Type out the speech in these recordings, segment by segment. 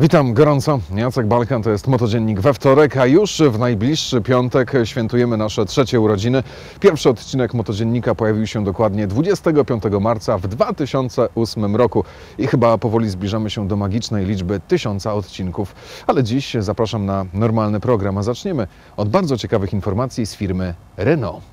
Witam gorąco. Jacek Balkan to jest Motodziennik we wtorek, a już w najbliższy piątek świętujemy nasze trzecie urodziny. Pierwszy odcinek Motodziennika pojawił się dokładnie 25 marca w 2008 roku i chyba powoli zbliżamy się do magicznej liczby tysiąca odcinków. Ale dziś zapraszam na normalny program, a zaczniemy od bardzo ciekawych informacji z firmy Renault.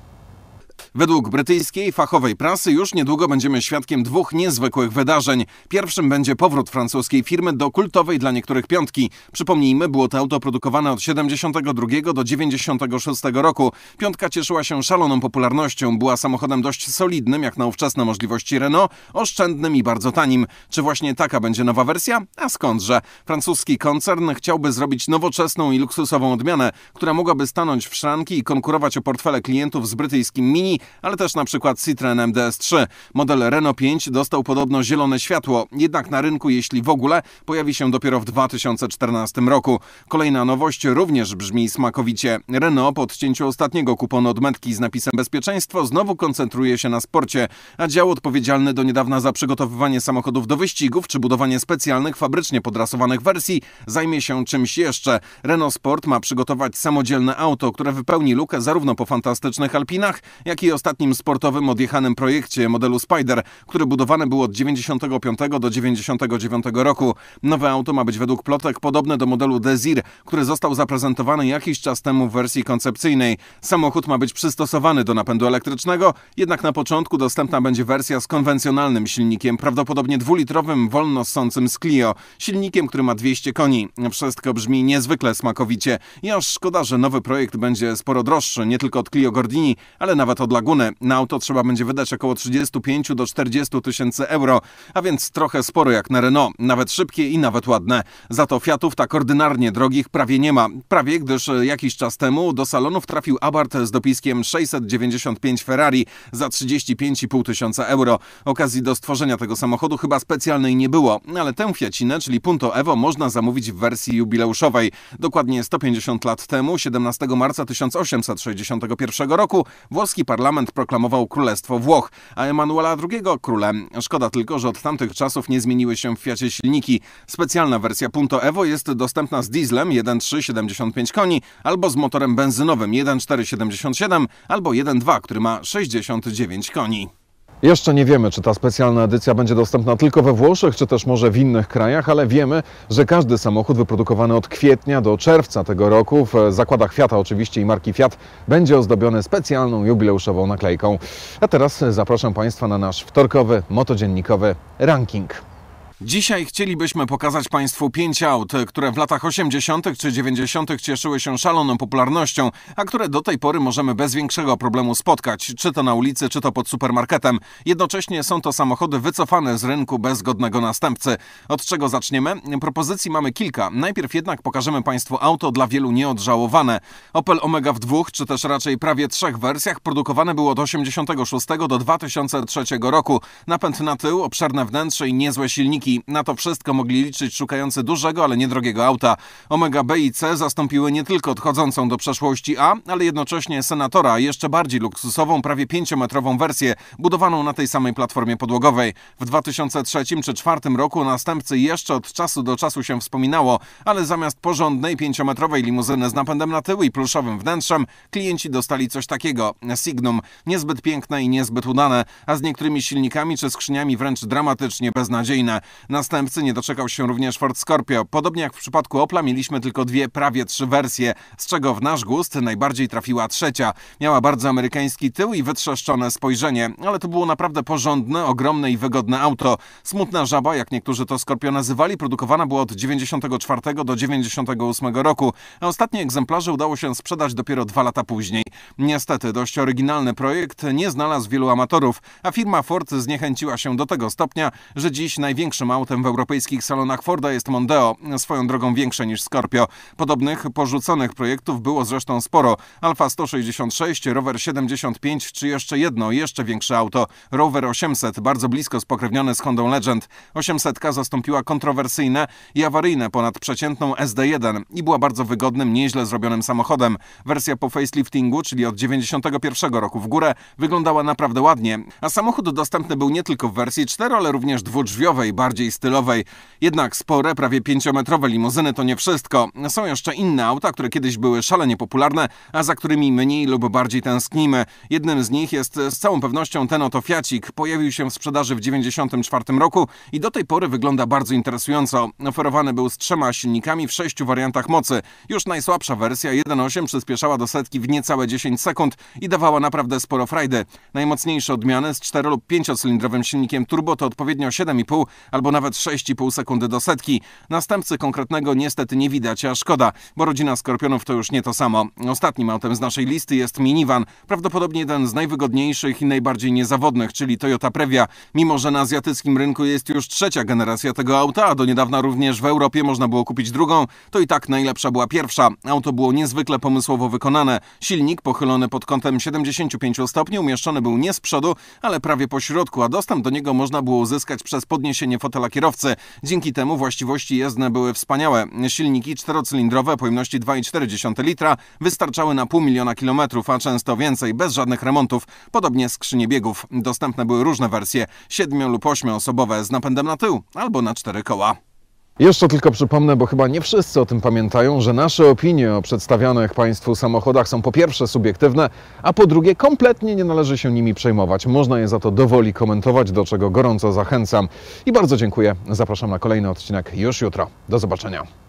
Według brytyjskiej fachowej prasy już niedługo będziemy świadkiem dwóch niezwykłych wydarzeń. Pierwszym będzie powrót francuskiej firmy do kultowej dla niektórych piątki. Przypomnijmy, było to auto produkowane od 72 do 96 roku. Piątka cieszyła się szaloną popularnością, była samochodem dość solidnym jak na ówczesne możliwości Renault, oszczędnym i bardzo tanim. Czy właśnie taka będzie nowa wersja? A skądże? Francuski koncern chciałby zrobić nowoczesną i luksusową odmianę, która mogłaby stanąć w szranki i konkurować o portfele klientów z brytyjskim Mini, ale też na przykład Citroen MDS3. Model Renault 5 dostał podobno zielone światło, jednak na rynku, jeśli w ogóle, pojawi się dopiero w 2014 roku. Kolejna nowość również brzmi smakowicie. Renault po odcięciu ostatniego kuponu metki z napisem bezpieczeństwo znowu koncentruje się na sporcie, a dział odpowiedzialny do niedawna za przygotowywanie samochodów do wyścigów czy budowanie specjalnych, fabrycznie podrasowanych wersji zajmie się czymś jeszcze. Renault Sport ma przygotować samodzielne auto, które wypełni lukę zarówno po fantastycznych Alpinach, jak i ostatnim sportowym odjechanym projekcie modelu Spider, który budowany był od 95 do 99 roku. Nowe auto ma być według plotek podobne do modelu Desir, który został zaprezentowany jakiś czas temu w wersji koncepcyjnej. Samochód ma być przystosowany do napędu elektrycznego, jednak na początku dostępna będzie wersja z konwencjonalnym silnikiem, prawdopodobnie dwulitrowym sącym z Clio, silnikiem, który ma 200 koni. Wszystko brzmi niezwykle smakowicie i szkoda, że nowy projekt będzie sporo droższy, nie tylko od Clio Gordini, ale nawet od lagunę. Na auto trzeba będzie wydać około 35 do 40 tysięcy euro, a więc trochę sporo jak na Renault, nawet szybkie i nawet ładne. Za to Fiatów tak ordynarnie drogich prawie nie ma. Prawie, gdyż jakiś czas temu do salonów trafił Abarth z dopiskiem 695 Ferrari za 35,5 tysiąca euro. Okazji do stworzenia tego samochodu chyba specjalnej nie było, ale tę Fiacinę, czyli Punto Evo, można zamówić w wersji jubileuszowej. Dokładnie 150 lat temu, 17 marca 1861 roku, włoski parlament parlament proklamował Królestwo Włoch, a Emanuela II królem. Szkoda tylko, że od tamtych czasów nie zmieniły się w Fiacie silniki. Specjalna wersja Punto Evo jest dostępna z dieslem 1.375 koni albo z motorem benzynowym 1.477 albo 1.2, który ma 69 koni. Jeszcze nie wiemy, czy ta specjalna edycja będzie dostępna tylko we Włoszech, czy też może w innych krajach, ale wiemy, że każdy samochód wyprodukowany od kwietnia do czerwca tego roku w zakładach Fiata oczywiście i marki Fiat będzie ozdobiony specjalną jubileuszową naklejką. A teraz zapraszam Państwa na nasz wtorkowy, motodziennikowy ranking. Dzisiaj chcielibyśmy pokazać Państwu pięć aut, które w latach 80. czy 90. cieszyły się szaloną popularnością, a które do tej pory możemy bez większego problemu spotkać, czy to na ulicy, czy to pod supermarketem. Jednocześnie są to samochody wycofane z rynku bez godnego następcy. Od czego zaczniemy? Propozycji mamy kilka. Najpierw jednak pokażemy Państwu auto dla wielu nieodżałowane. Opel Omega w dwóch, czy też raczej prawie trzech wersjach produkowane było od 86 do 2003 roku. Napęd na tył, obszerne wnętrze i niezłe silniki Dzięki na to wszystko mogli liczyć szukający dużego, ale niedrogiego auta. Omega B i C zastąpiły nie tylko odchodzącą do przeszłości A, ale jednocześnie Senatora, jeszcze bardziej luksusową, prawie 5-metrową wersję, budowaną na tej samej platformie podłogowej. W 2003 czy 2004 roku następcy jeszcze od czasu do czasu się wspominało, ale zamiast porządnej 5-metrowej limuzyny z napędem na tył i pluszowym wnętrzem, klienci dostali coś takiego. Signum. Niezbyt piękne i niezbyt udane, a z niektórymi silnikami czy skrzyniami wręcz dramatycznie beznadziejne. Następcy nie doczekał się również Ford Scorpio. Podobnie jak w przypadku Opla mieliśmy tylko dwie, prawie trzy wersje, z czego w nasz gust najbardziej trafiła trzecia. Miała bardzo amerykański tył i wytrzeszczone spojrzenie, ale to było naprawdę porządne, ogromne i wygodne auto. Smutna żaba, jak niektórzy to Scorpio nazywali, produkowana była od 94 do 98 roku, a ostatnie egzemplarze udało się sprzedać dopiero dwa lata później. Niestety, dość oryginalny projekt nie znalazł wielu amatorów, a firma Ford zniechęciła się do tego stopnia, że dziś największym Najtańszym autem w europejskich salonach Forda jest Mondeo, swoją drogą większe niż Scorpio. Podobnych porzuconych projektów było zresztą sporo. Alfa 166, Rover 75 czy jeszcze jedno, jeszcze większe auto. Rover 800, bardzo blisko spokrewnione z Hondą Legend. 800K zastąpiła kontrowersyjne i awaryjne ponad przeciętną SD1 i była bardzo wygodnym, nieźle zrobionym samochodem. Wersja po faceliftingu, czyli od 91 roku w górę, wyglądała naprawdę ładnie. A samochód dostępny był nie tylko w wersji 4, ale również dwudrzwiowej, bardziej bardziej stylowej. Jednak spore, prawie pięciometrowe limuzyny to nie wszystko. Są jeszcze inne auta, które kiedyś były szalenie popularne, a za którymi mniej lub bardziej tęsknimy. Jednym z nich jest z całą pewnością ten oto Fiacik. Pojawił się w sprzedaży w 1994 roku i do tej pory wygląda bardzo interesująco. Oferowany był z trzema silnikami w sześciu wariantach mocy. Już najsłabsza wersja 1.8 przyspieszała do setki w niecałe 10 sekund i dawała naprawdę sporo frajdy. Najmocniejsze odmiany z 4 lub 5 cylindrowym silnikiem turbo to odpowiednio 7,5 albo albo nawet 6,5 sekundy do setki. Następcy konkretnego niestety nie widać, a szkoda, bo rodzina Skorpionów to już nie to samo. Ostatnim autem z naszej listy jest minivan, prawdopodobnie jeden z najwygodniejszych i najbardziej niezawodnych, czyli Toyota Previa. Mimo, że na azjatyckim rynku jest już trzecia generacja tego auta, a do niedawna również w Europie można było kupić drugą, to i tak najlepsza była pierwsza. Auto było niezwykle pomysłowo wykonane. Silnik pochylony pod kątem 75 stopni umieszczony był nie z przodu, ale prawie po środku, a dostęp do niego można było uzyskać przez podniesienie fotela fotela kierowcy. Dzięki temu właściwości jezdne były wspaniałe. Silniki czterocylindrowe pojemności 2,4 litra wystarczały na pół miliona kilometrów, a często więcej, bez żadnych remontów. Podobnie skrzynie biegów. Dostępne były różne wersje, siedmiu lub 8 osobowe z napędem na tył albo na cztery koła. Jeszcze tylko przypomnę, bo chyba nie wszyscy o tym pamiętają, że nasze opinie o przedstawianych Państwu samochodach są po pierwsze subiektywne, a po drugie kompletnie nie należy się nimi przejmować. Można je za to dowoli komentować, do czego gorąco zachęcam. I bardzo dziękuję. Zapraszam na kolejny odcinek już jutro. Do zobaczenia.